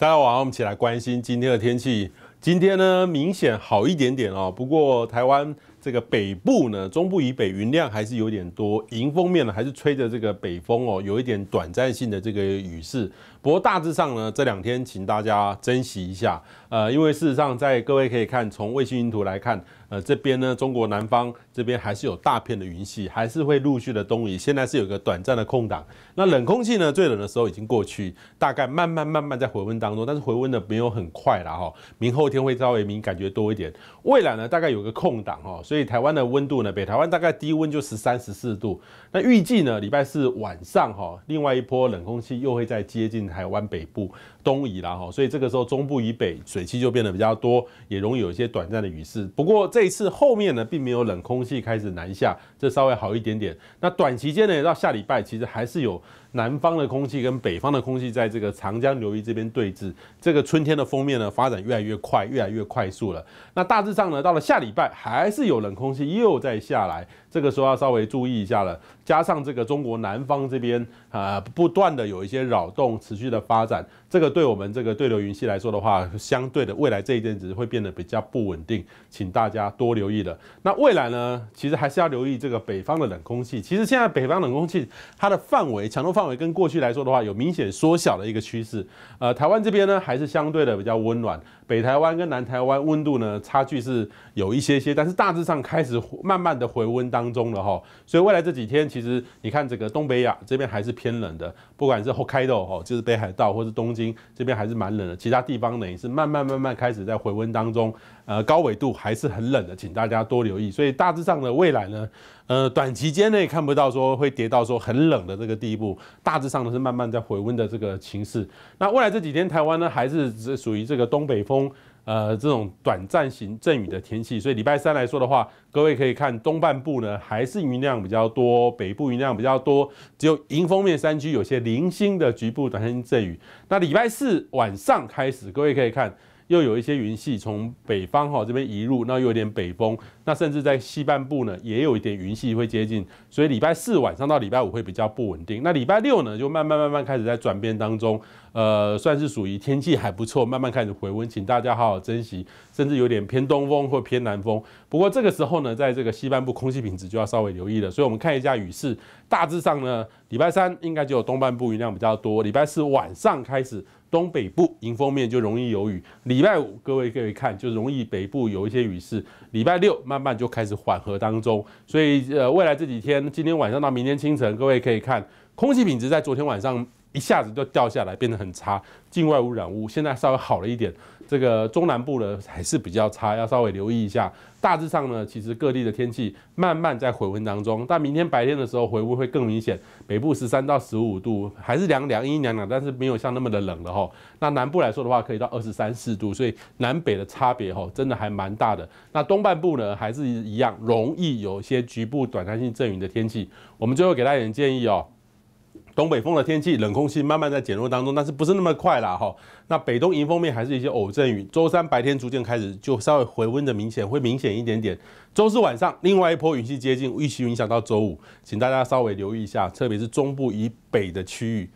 大家晚上，我们一起来关心今天的天气。今天呢，明显好一点点哦。不过，台湾。这个北部呢，中部以北云量还是有点多，迎风面呢还是吹着这个北风哦，有一点短暂性的这个雨势。不过大致上呢，这两天请大家珍惜一下，呃，因为事实上在各位可以看，从卫星云图来看，呃，这边呢中国南方这边还是有大片的云系，还是会陆续的东移。现在是有个短暂的空档，那冷空气呢最冷的时候已经过去，大概慢慢慢慢在回温当中，但是回温的没有很快了哈。明后天会稍微明感觉多一点，未来呢大概有个空档哈。所以台湾的温度呢，北台湾大概低温就十三、十四度。那预计呢，礼拜四晚上哈，另外一波冷空气又会再接近台湾北部东移啦哈。所以这个时候中部以北水汽就变得比较多，也容易有一些短暂的雨势。不过这一次后面呢，并没有冷空气开始南下，这稍微好一点点。那短期间呢，到下礼拜，其实还是有南方的空气跟北方的空气在这个长江流域这边对峙。这个春天的封面呢，发展越来越快，越来越快速了。那大致上呢，到了下礼拜还是有。冷空气又在下来，这个时候要稍微注意一下了。加上这个中国南方这边啊，不断的有一些扰动持续的发展，这个对我们这个对流云系来说的话，相对的未来这一阵子会变得比较不稳定，请大家多留意了。那未来呢，其实还是要留意这个北方的冷空气。其实现在北方冷空气它的范围强度范围跟过去来说的话，有明显缩小的一个趋势。呃，台湾这边呢，还是相对的比较温暖，北台湾跟南台湾温度呢差距是有一些些，但是大致上开始慢慢的回温当中了哈。所以未来这几天其其实你看，这个东北亚这边还是偏冷的，不管是 Hokkaido 哈，就是北海道或是东京这边还是蛮冷的。其他地方呢也是慢慢慢慢开始在回温当中，呃，高纬度还是很冷的，请大家多留意。所以大致上的未来呢，呃，短期间内看不到说会跌到说很冷的这个地步，大致上都是慢慢在回温的这个形势。那未来这几天台湾呢，还是属于这个东北风。呃，这种短暂型阵雨的天气，所以礼拜三来说的话，各位可以看东半部呢还是云量比较多，北部云量比较多，只有迎风面山区有些零星的局部短暂阵雨。那礼拜四晚上开始，各位可以看。又有一些云系从北方哈这边移入，那又有点北风，那甚至在西半部呢也有一点云系会接近，所以礼拜四晚上到礼拜五会比较不稳定。那礼拜六呢就慢慢慢慢开始在转变当中，呃，算是属于天气还不错，慢慢开始回温，请大家好好珍惜，甚至有点偏东风或偏南风。不过这个时候呢，在这个西半部空气品质就要稍微留意了。所以我们看一下雨势，大致上呢，礼拜三应该就有东半部云量比较多，礼拜四晚上开始。东北部迎风面就容易有雨。礼拜五各位可以看，就容易北部有一些雨势。礼拜六慢慢就开始缓和当中，所以呃未来这几天，今天晚上到明天清晨，各位可以看空气品质在昨天晚上。一下子就掉下来，变得很差。境外污染物现在稍微好了一点，这个中南部呢还是比较差，要稍微留意一下。大致上呢，其实各地的天气慢慢在回温当中，但明天白天的时候回温会更明显。北部十三到十五度，还是凉凉阴凉凉，但是没有像那么的冷了哈。那南部来说的话，可以到二十三四度，所以南北的差别哈，真的还蛮大的。那东半部呢，还是一样，容易有一些局部短暂性阵雨的天气。我们最后给大家一点建议哦。东北风的天气，冷空气慢慢在减弱当中，但是不是那么快啦哈。那北东迎风面还是一些偶阵雨。周三白天逐渐开始就稍微回温的明显，会明显一点点。周四晚上，另外一波雨系接近，预期影响到周五，请大家稍微留意一下，特别是中部以北的区域。